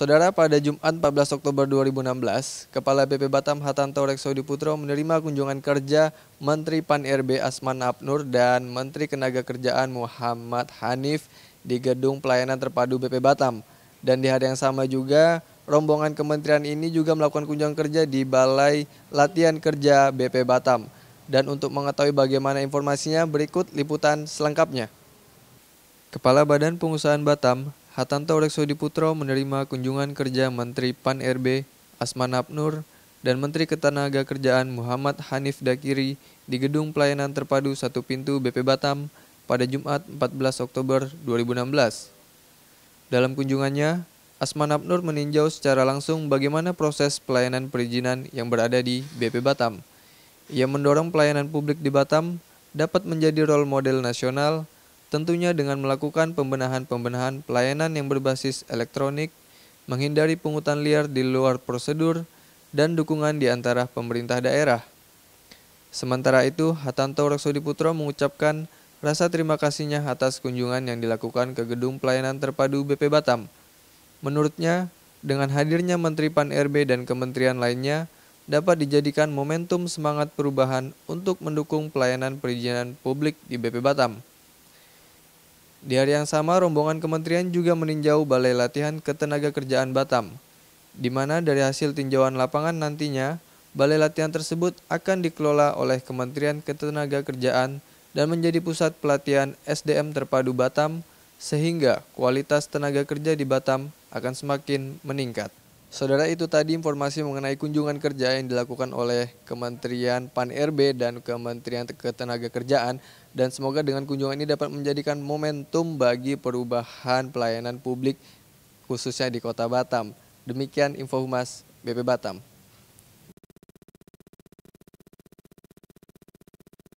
Saudara, pada Jumat 14 Oktober 2016, Kepala BP Batam Hatanto Reksodi Putro menerima kunjungan kerja Menteri Pan-RB Asman Abnur dan Menteri Kenaga Kerjaan Muhammad Hanif di Gedung Pelayanan Terpadu BP Batam. Dan di hari yang sama juga, rombongan kementerian ini juga melakukan kunjungan kerja di Balai Latihan Kerja BP Batam. Dan untuk mengetahui bagaimana informasinya, berikut liputan selengkapnya. Kepala Badan Pengusahaan Batam, Hatanto Rexodi Putro menerima kunjungan kerja Menteri PAN-RB Asman Abnur dan Menteri Ketenaga Kerjaan Muhammad Hanif Dakiri di Gedung Pelayanan Terpadu Satu Pintu BP Batam pada Jumat 14 Oktober 2016. Dalam kunjungannya, Asman Abnur meninjau secara langsung bagaimana proses pelayanan perizinan yang berada di BP Batam. Ia mendorong pelayanan publik di Batam dapat menjadi role model nasional – Tentunya dengan melakukan pembenahan-pembenahan pelayanan yang berbasis elektronik, menghindari pungutan liar di luar prosedur, dan dukungan di antara pemerintah daerah. Sementara itu, Hatanto Raksudi Putra mengucapkan rasa terima kasihnya atas kunjungan yang dilakukan ke Gedung Pelayanan Terpadu BP Batam. Menurutnya, dengan hadirnya Menteri Pan-RB dan kementerian lainnya, dapat dijadikan momentum semangat perubahan untuk mendukung pelayanan perizinan publik di BP Batam. Di hari yang sama, rombongan kementerian juga meninjau Balai Latihan Ketenaga Kerjaan Batam, di mana dari hasil tinjauan lapangan nantinya, balai latihan tersebut akan dikelola oleh Kementerian Ketenaga Kerjaan dan menjadi pusat pelatihan SDM terpadu Batam, sehingga kualitas tenaga kerja di Batam akan semakin meningkat. Saudara itu tadi informasi mengenai kunjungan kerja yang dilakukan oleh Kementerian Pan-RB dan Kementerian Ketenagakerjaan dan semoga dengan kunjungan ini dapat menjadikan momentum bagi perubahan pelayanan publik khususnya di Kota Batam. Demikian info humas BP Batam.